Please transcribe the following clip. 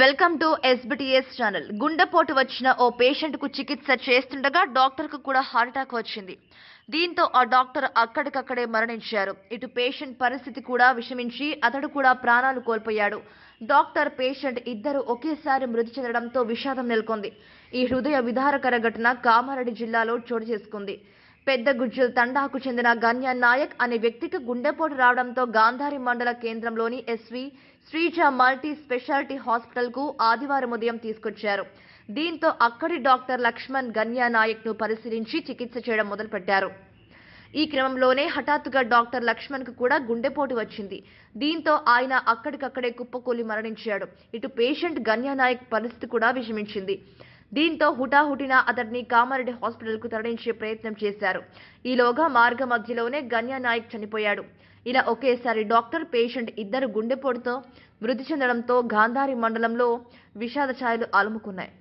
welcome to SBTS channel గుండెపోటు వచ్చిన ఓ patient కు చికిత్స చేస్తుండగా డాక్టర్ కు కూడా హార్ట్అటాక్ వచ్చింది దీంతో ఆ డాక్టర్ అక్కడికక్కడే మరణించారు ఇటు పేషెంట్ పరిస్థితి కూడా విషమించి అతడు కూడా ప్రాణాలు కోల్పోయాడు డాక్టర్ పేషెంట్ ఇద్దరు ఒకేసారి మృతి చెందడంతో విషాదం నెలకొంది ఈ హృదయ విధారకర ఘటన కామారెడ్డి జిల్లాలో చోటు చేసుకుంది పెద్ద గుజ్జుల తండాకు చెందిన గన్య నాయక్ అనే వ్యక్తికి గుండెపోటు రావడంతో గాంధారి మండల కేంద్రంలోని ఎస్వి శ్రీజ మల్టీ స్పెషాలిటీ హాస్పిటల్కు ఆదివారం ఉదయం తీసుకొచ్చారు దీంతో అక్కడి డాక్టర్ లక్ష్మణ్ గన్యా నాయక్ను పరిశీలించి చికిత్స చేయడం మొదలుపెట్టారు ఈ క్రమంలోనే హఠాత్తుగా డాక్టర్ లక్ష్మణ్ కు కూడా గుండెపోటు వచ్చింది దీంతో ఆయన అక్కడికక్కడే కుప్పకూలి మరణించాడు ఇటు పేషెంట్ గన్యానాయక్ పరిస్థితి కూడా విషమించింది దీంతో హుటాహుటిన అతడిని కామారెడ్డి హాస్పిటల్కు తరలించే ప్రయత్నం చేశారు ఈలోగా మార్గ మధ్యలోనే గన్యానాయక్ చనిపోయాడు ఇలా ఒకేసారి డాక్టర్ పేషెంట్ ఇద్దరు గుండెపోటుతో మృతి చెందడంతో గాంధారి మండలంలో విషాద ఛాయలు అలుముకున్నాయి